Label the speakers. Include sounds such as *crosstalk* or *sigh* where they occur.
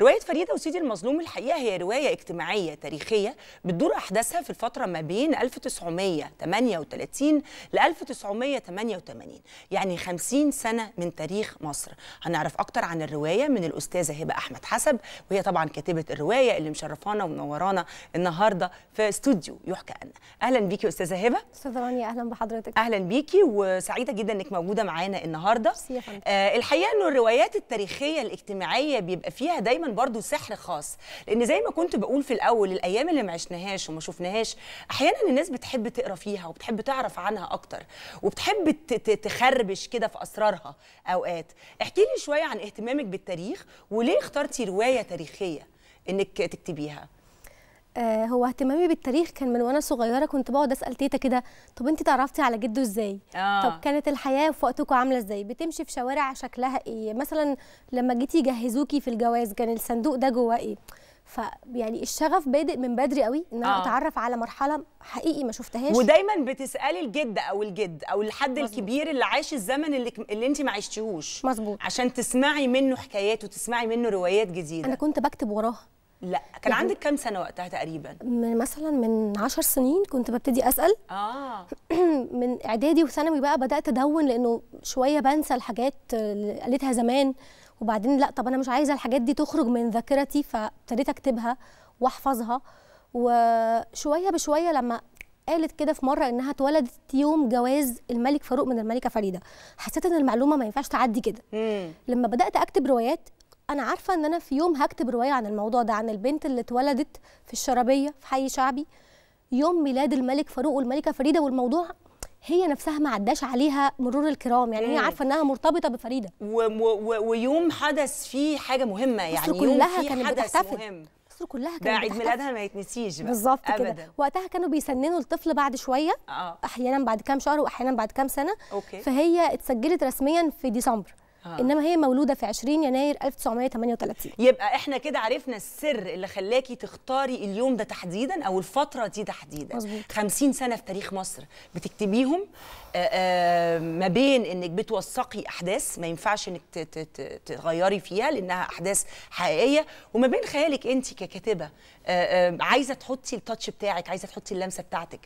Speaker 1: رواية فريدة وسيدي المظلوم الحقيقة هي رواية اجتماعية تاريخية بتدور أحداثها في الفترة ما بين 1938 ل 1988 يعني 50 سنة من تاريخ مصر هنعرف أكتر عن الرواية من الأستاذة هبة أحمد حسب وهي طبعا كاتبة الرواية اللي مشرفانا ومنورانا النهاردة في استوديو يحكى أن أهلا بيكي أستاذة هبة أستاذة رانيا أهلا بحضرتك أهلا بيكي وسعيدة جدا إنك موجودة معانا النهاردة آه الحقيقة إنه الروايات التاريخية الاجتماعية بيبقى فيها دايما ليهم برضو سحر خاص لان زي ما كنت بقول في الاول الايام اللي ما عشناهاش وما شفناهاش احيانا الناس بتحب تقرا فيها وبتحب تعرف عنها اكتر وبتحب تخربش كده في اسرارها اوقات احكي لي شويه عن اهتمامك بالتاريخ وليه اخترتي روايه تاريخيه انك تكتبيها
Speaker 2: آه، هو اهتمامي بالتاريخ كان من وانا صغيره كنت بقعد اسال تيتا كده طب انت تعرفتي على جده ازاي آه. طب كانت الحياه في وقتكم عامله ازاي بتمشي في شوارع شكلها ايه مثلا لما جيتي يجهزوكي في الجواز كان الصندوق ده جواه ايه فيعني الشغف بادئ من بدري قوي ان انا آه. اتعرف على مرحله حقيقي ما شفتهاش ودايما
Speaker 1: بتسالي الجد او الجد او الحد مزبوط. الكبير اللي عاش الزمن اللي, اللي انت ما عشتيهوش مظبوط عشان تسمعي منه حكايات وتسمعي منه روايات جديده انا
Speaker 2: كنت بكتب وراها
Speaker 1: لا كان يعني عندك كام سنه وقتها تقريبا
Speaker 2: من مثلا من 10 سنين كنت ببتدي اسال اه *clears throat* من اعدادي وثانوي بقى بدات ادون لانه شويه بنسى الحاجات اللي قالتها زمان وبعدين لا طب انا مش عايزه الحاجات دي تخرج من ذاكرتي فابتديت اكتبها واحفظها وشويه بشويه لما قالت كده في مره انها اتولدت يوم جواز الملك فاروق من الملكه فريده حسيت ان المعلومه ما ينفعش تعدي كده لما بدات اكتب روايات انا عارفه ان انا في يوم هكتب روايه عن الموضوع ده عن البنت اللي اتولدت في الشرابيه في حي شعبي يوم ميلاد الملك فاروق والملكه فريده والموضوع هي نفسها ما عداش عليها مرور الكرام
Speaker 1: يعني هي عارفه انها مرتبطه بفريده ويوم حدث فيه حاجه مهمه يعني مصر يوم كلها كانت بتحتفل مهم.
Speaker 2: مصر كلها كانت ده عيد ميلادها ما
Speaker 1: يتنسيش بالظبط كده وقتها
Speaker 2: كانوا بيسننوا الطفل بعد شويه آه. احيانا بعد كام شهر واحيانا بعد كام سنه أوكي. فهي اتسجلت رسميا في ديسمبر آه. انما هي مولوده في 20 يناير 1938
Speaker 1: يبقى احنا كده عرفنا السر اللي خلاكي تختاري اليوم ده تحديدا او الفتره دي تحديدا مزبوط. 50 سنه في تاريخ مصر بتكتبيهم آآ آه، آآ آه، ما بين انك بتوثقي احداث ما ينفعش انك تغيري فيها لانها احداث حقيقيه وما بين خيالك انت ككاتبه آه، عايزه تحطي التاتش بتاعك عايزه تحطي اللمسه بتاعتك